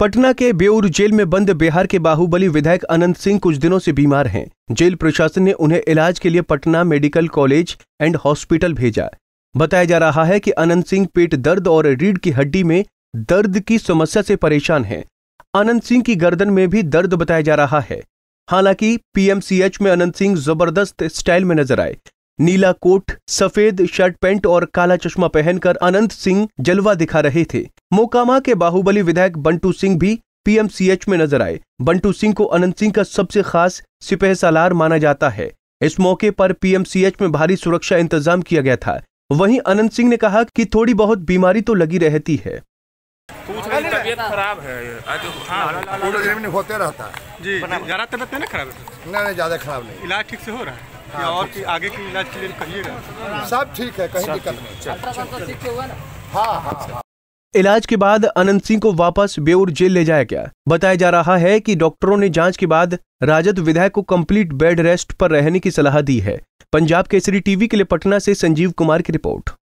पटना के बेउर जेल में बंद बिहार के बाहुबली विधायक अनंत सिंह कुछ दिनों से बीमार हैं जेल प्रशासन ने उन्हें इलाज के लिए Patna medical college and hospital भेजा बताया जा रहा है कि अनंत सिंह पेट दर्द और रीढ़ की हड्डी में दर्द की समस्या से परेशान हैं अनंत सिंह की गर्दन में भी दर्द बताया जा रहा है हालांकि पीएमसीएच में अनंत सिंह जबरदस्त स्टाइल में नजर आए नीला कोट सफेद शर्ट पैंट और काला चश्मा पहनकर अनंत सिंह जलवा दिखा रहे थे मोकामा के बाहुबली विधायक बंटू सिंह भी पीएमसीएच में नजर आए बंटू सिंह को अनंत सिंह का सबसे खास सिपह सालार माना जाता है इस मौके पर पीएमसीएच में भारी सुरक्षा इंतजाम किया गया था वहीं अनंत सिंह ने कहा कि थोड़ी बहुत बीमारी तो लगी रहती है खराब है ज़्यादा तो- हाँ। खराब नहीं इलाज ठीक से हो रहा है हाँ, या और की आगे की इलाज के लिए कहिएगा सब ठीक है कहीं दिक्कत नहीं तो हाँ, हाँ हाँ इलाज के बाद अनंत सिंह को वापस बेउर जेल ले जाया गया बताया जा रहा है कि डॉक्टरों ने जांच के बाद राजद विधायक को कंप्लीट बेड रेस्ट पर रहने की सलाह दी है पंजाब केसरी टीवी के लिए पटना से संजीव कुमार की रिपोर्ट